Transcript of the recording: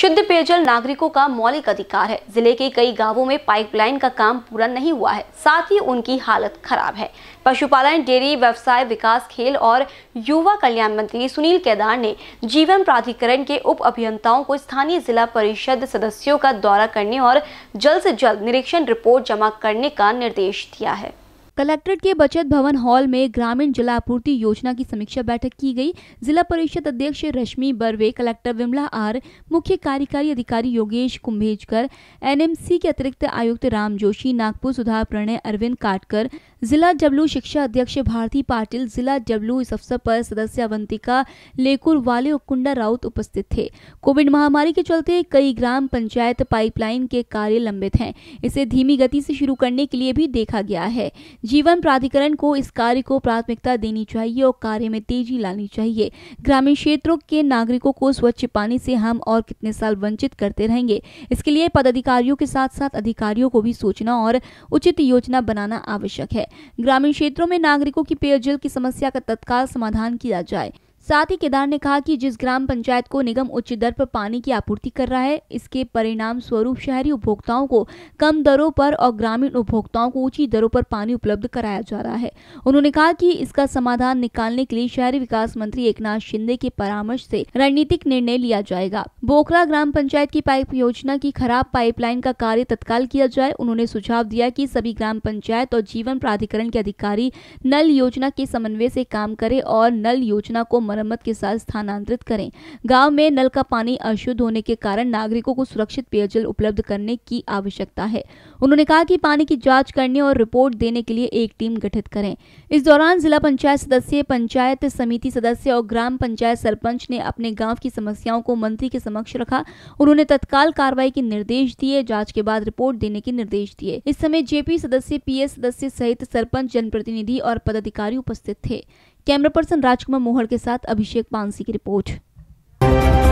शुद्ध पेयजल नागरिकों का मौलिक अधिकार है जिले के कई गाँवों में पाइपलाइन का काम पूरा नहीं हुआ है साथ ही उनकी हालत खराब है पशुपालन डेयरी व्यवसाय विकास खेल और युवा कल्याण मंत्री सुनील केदार ने जीवन प्राधिकरण के उप अभियंताओं को स्थानीय जिला परिषद सदस्यों का दौरा करने और जल्द से जल्द निरीक्षण रिपोर्ट जमा करने का निर्देश दिया है कलेक्ट्रेट के बचत भवन हॉल में ग्रामीण जल आपूर्ति योजना की समीक्षा बैठक की गई जिला परिषद अध्यक्ष रश्मि बर्वे कलेक्टर विमला आर मुख्य कार्यकारी अधिकारी योगेश कुंभेजकर एनएमसी के अतिरिक्त आयुक्त राम जोशी नागपुर सुधार प्रणय अरविंद काटकर जिला डब्लू शिक्षा अध्यक्ष भारती पाटिल जिला डब्ल्यू इस अवसर पर सदस्य अवंतिका लेकुर वाले और कुंडा राउत उपस्थित थे कोविड महामारी के चलते कई ग्राम पंचायत पाइपलाइन के कार्य लंबित हैं इसे धीमी गति से शुरू करने के लिए भी देखा गया है जीवन प्राधिकरण को इस कार्य को प्राथमिकता देनी चाहिए और कार्य में तेजी लानी चाहिए ग्रामीण क्षेत्रों के नागरिकों को स्वच्छ पानी से हम और कितने साल वंचित करते रहेंगे इसके लिए पदाधिकारियों के साथ साथ अधिकारियों को भी सोचना और उचित योजना बनाना आवश्यक है ग्रामीण क्षेत्रों में नागरिकों की पेयजल की समस्या का तत्काल समाधान किया जाए साथ ही केदार ने कहा कि जिस ग्राम पंचायत को निगम उच्च दर पर पानी की आपूर्ति कर रहा है इसके परिणाम स्वरूप शहरी उपभोक्ताओं को कम दरों पर और ग्रामीण उपभोक्ताओं को ऊंची दरों पर पानी उपलब्ध कराया जा रहा है उन्होंने कहा कि इसका समाधान निकालने के लिए शहरी विकास मंत्री एकनाथ शिंदे के परामर्श से रणनीतिक निर्णय लिया जाएगा बोखला ग्राम पंचायत की पाइप योजना की खराब पाइपलाइन का कार्य तत्काल किया जाए उन्होंने सुझाव दिया की सभी ग्राम पंचायत और जीवन प्राधिकरण के अधिकारी नल योजना के समन्वय से काम करे और नल योजना को मरम्मत के साथ स्थानांतरित करें गाँव में नल का पानी अशुद्ध होने के कारण नागरिकों को सुरक्षित पेयजल उपलब्ध करने की आवश्यकता है उन्होंने कहा कि पानी की जाँच करने और रिपोर्ट देने के लिए एक टीम गठित करें इस दौरान जिला पंचायत सदस्य पंचायत समिति सदस्य और ग्राम पंचायत सरपंच ने अपने गाँव की समस्याओं को मंत्री के समक्ष रखा उन्होंने तत्काल कार्रवाई के निर्देश दिए जाँच के बाद रिपोर्ट देने के निर्देश दिए इस समय जेपी सदस्य पी सदस्य सहित सरपंच जनप्रतिनिधि और पदाधिकारी उपस्थित थे कैमरा पर्सन राजकुमार मोहर के साथ अभिषेक पानसी की रिपोर्ट